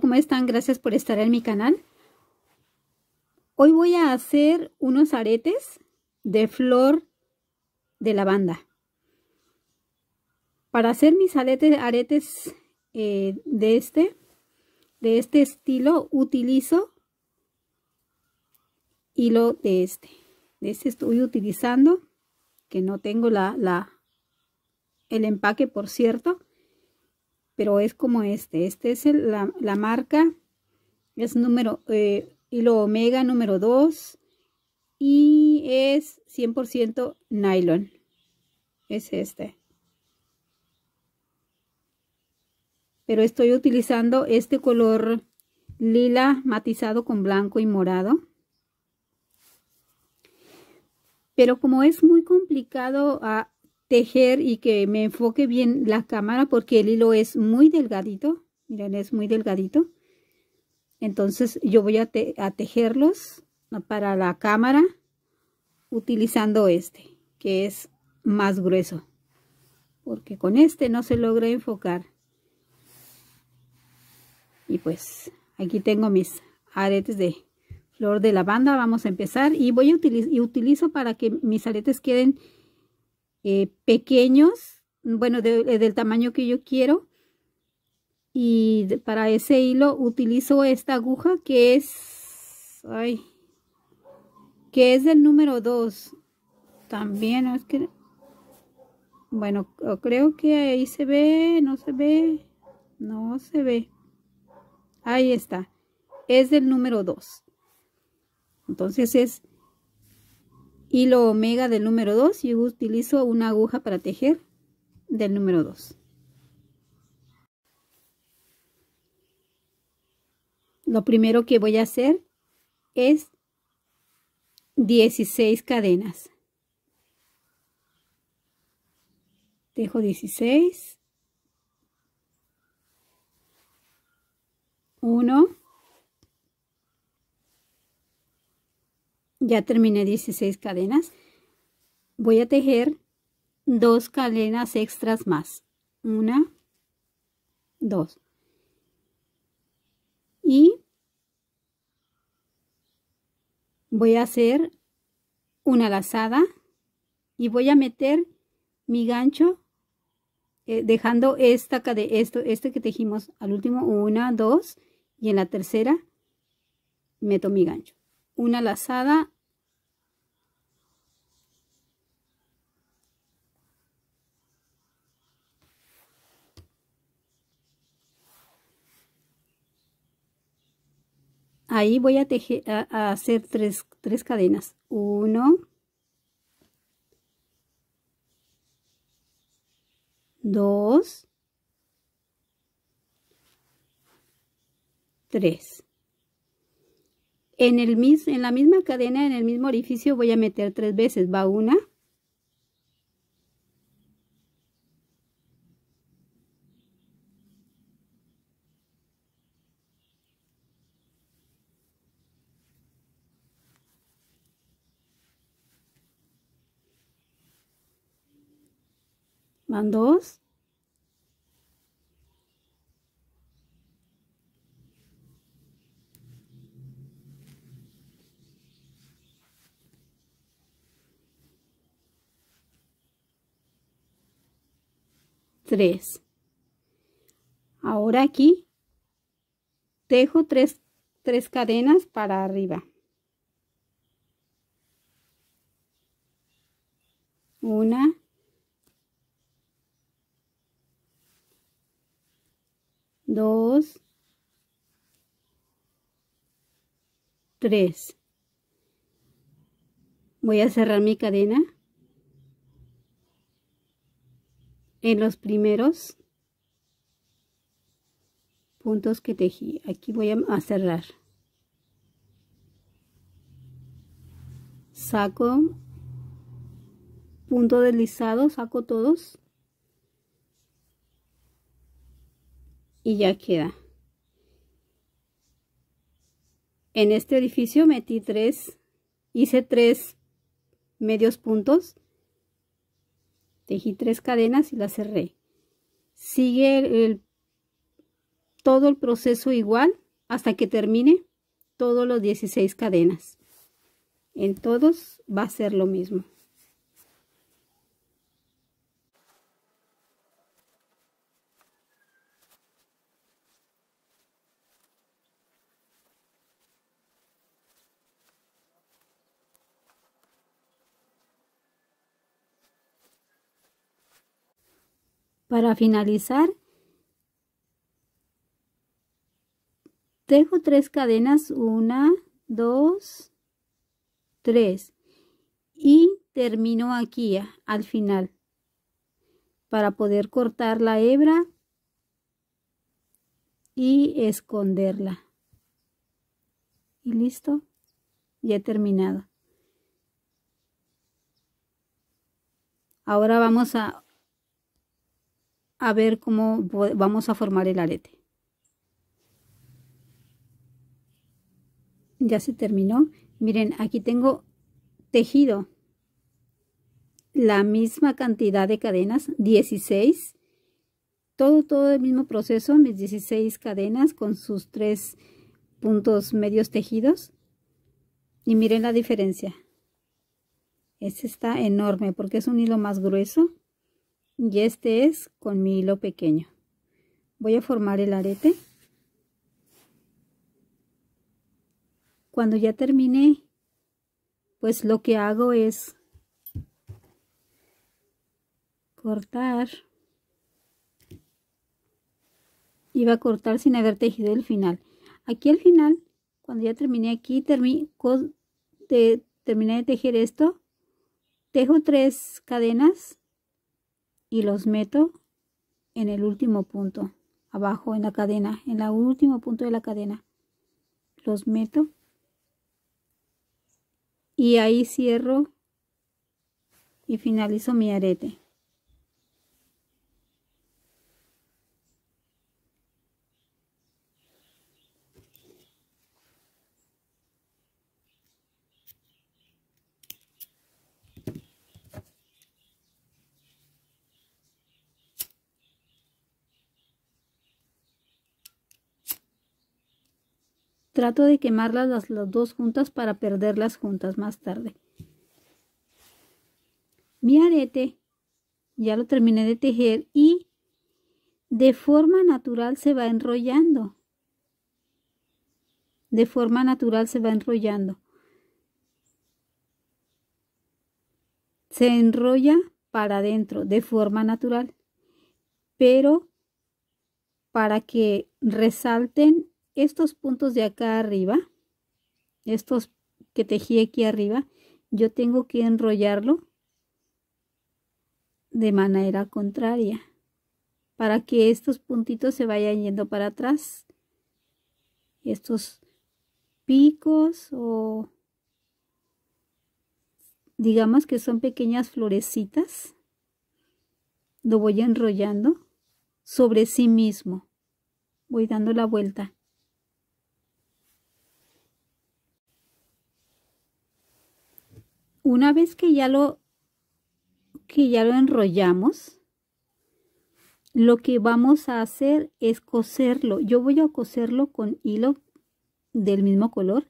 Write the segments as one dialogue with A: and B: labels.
A: como ¿cómo están? Gracias por estar en mi canal. Hoy voy a hacer unos aretes de flor de lavanda. Para hacer mis aretes, aretes eh, de, este, de este estilo utilizo hilo de este. De este estoy utilizando, que no tengo la, la el empaque por cierto pero es como este. Este es la, marca, es número, hilo eh, omega número 2 y es 100% nylon. Es este. Pero estoy utilizando este color lila matizado con blanco y morado. Pero como es muy complicado a ah, tejer y que me enfoque bien la cámara porque el hilo es muy delgadito. Miren, es muy delgadito. Entonces yo voy a, tejerlos para la cámara utilizando este, que es más grueso. Porque con este no se logra enfocar. Y pues aquí tengo mis aretes de flor de lavanda. Vamos a empezar y voy a utilizar y utilizo para que mis aretes queden eh, pequeños, bueno, eh, del tamaño que yo quiero. Y para ese hilo utilizo esta aguja que es, ay, que es el número 2. También es que, bueno, creo que ahí se ve, no se ve, no se ve. Ahí está, es del número 2. Entonces es hilo omega del número 2 y utilizo una aguja para tejer del número 2. Lo primero que voy a hacer es 16 cadenas. Tejo 16. 1 ya terminé 16 cadenas voy a tejer dos cadenas extras más una dos y voy a hacer una lazada y voy a meter mi gancho eh, dejando esta de esto esto que tejimos al último una dos y en la tercera meto mi gancho una lazada ahí voy a, tejer, a, hacer tres, tres cadenas 1 2 3 en, el mis, en la misma cadena, en el mismo orificio voy a meter tres veces, va una, van dos 3 ahora aquí tejo 3 3 cadenas para arriba 1 2 3 voy a cerrar mi cadena en los primeros puntos que tejí aquí voy a cerrar saco punto deslizado saco todos y ya queda en este edificio metí tres hice tres medios puntos tejí tres cadenas y las cerré sigue todo el proceso igual hasta que termine todos los 16 cadenas en todos va a ser lo mismo Para finalizar, tejo tres cadenas, una, dos, tres y termino aquí al final para poder cortar la hebra y esconderla y listo ya he terminado ahora vamos a a ver cómo vamos a formar el arete. Ya se terminó. Miren, aquí tengo tejido la misma cantidad de cadenas, 16. Todo, todo el mismo proceso, mis 16 cadenas con sus tres puntos medios tejidos. Y miren la diferencia. Este está enorme porque es un hilo más grueso y este es con mi hilo pequeño voy a formar el arete cuando ya terminé pues lo que hago es cortar iba a cortar sin haber tejido el final aquí al final cuando ya terminé aquí terminé de tejer esto tejo tres cadenas y los meto en el último punto, abajo en la cadena, en el último punto de la cadena. Los meto y ahí cierro y finalizo mi arete. Trato de quemarlas las, las dos juntas para perderlas juntas más tarde. Mi arete ya lo terminé de tejer y de forma natural se va enrollando. De forma natural se va enrollando. Se enrolla para adentro de forma natural, pero para que resalten estos puntos de acá arriba, estos que tejí aquí arriba, yo tengo que enrollarlo de manera contraria para que estos puntitos se vayan yendo para atrás. Estos picos o digamos que son pequeñas florecitas, lo voy enrollando sobre sí mismo. Voy dando la vuelta. Una vez que ya lo que ya lo enrollamos, lo que vamos a hacer es coserlo. Yo voy a coserlo con hilo del mismo color.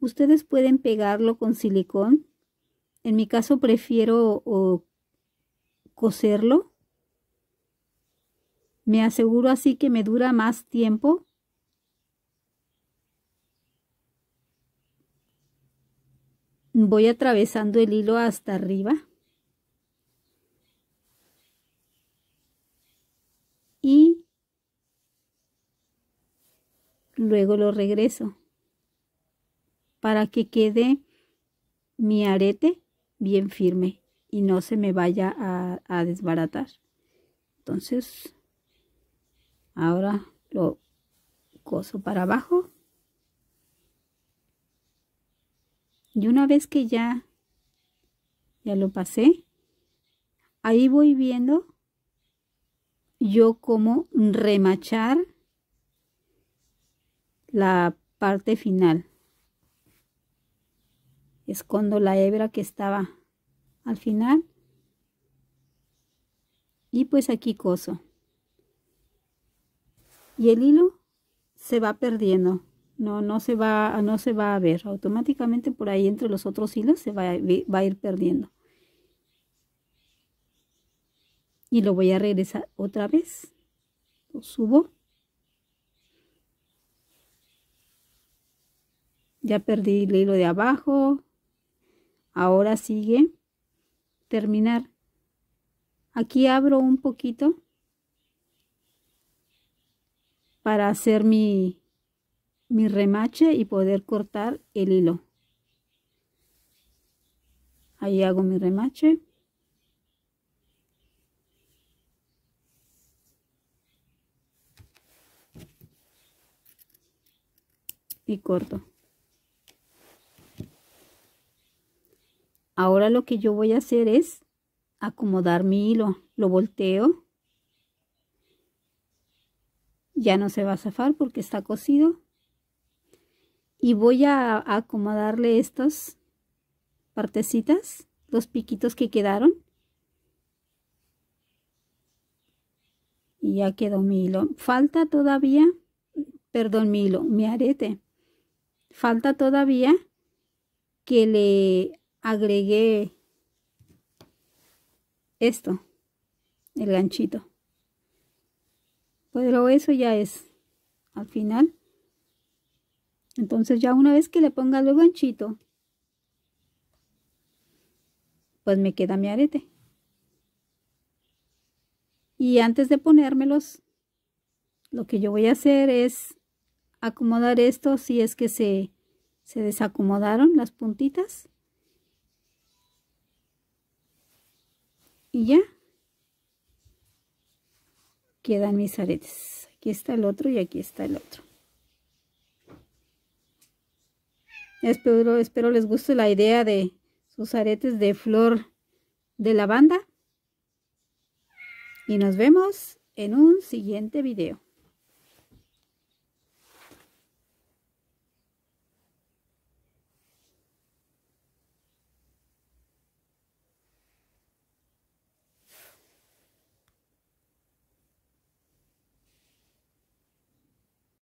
A: Ustedes pueden pegarlo con silicón. En mi caso prefiero coserlo. Me aseguro así que me dura más tiempo voy atravesando el hilo hasta arriba y luego lo regreso para que quede mi arete bien firme y no se me vaya a, desbaratar entonces ahora lo coso para abajo Y una vez que ya, ya lo pasé, ahí voy viendo yo cómo remachar la parte final. Escondo la hebra que estaba al final. Y pues aquí coso. Y el hilo se va perdiendo no, no, se va, no se va a ver. Automáticamente por ahí entre los otros hilos se va va a ir perdiendo. Y lo voy a regresar otra vez. Lo subo. Ya perdí el hilo de abajo. Ahora sigue terminar. Aquí abro un poquito para hacer mi, mi remache y poder cortar el hilo ahí hago mi remache y corto ahora lo que yo voy a hacer es acomodar mi hilo lo volteo ya no se va a zafar porque está cosido y voy a acomodarle estas partecitas, los piquitos que quedaron. Y ya quedó mi hilo. Falta todavía, perdón, mi hilo, mi arete. Falta todavía que le agregué esto, el ganchito. Pero eso ya es al final. Entonces ya una vez que le ponga el ganchito, pues me queda mi arete. Y antes de ponérmelos, lo que yo voy a hacer es acomodar esto si es que se, se desacomodaron las puntitas. Y ya quedan mis aretes. Aquí está el otro y aquí está el otro. Espero, les guste la idea de sus aretes de flor de lavanda. Y nos vemos en un siguiente video.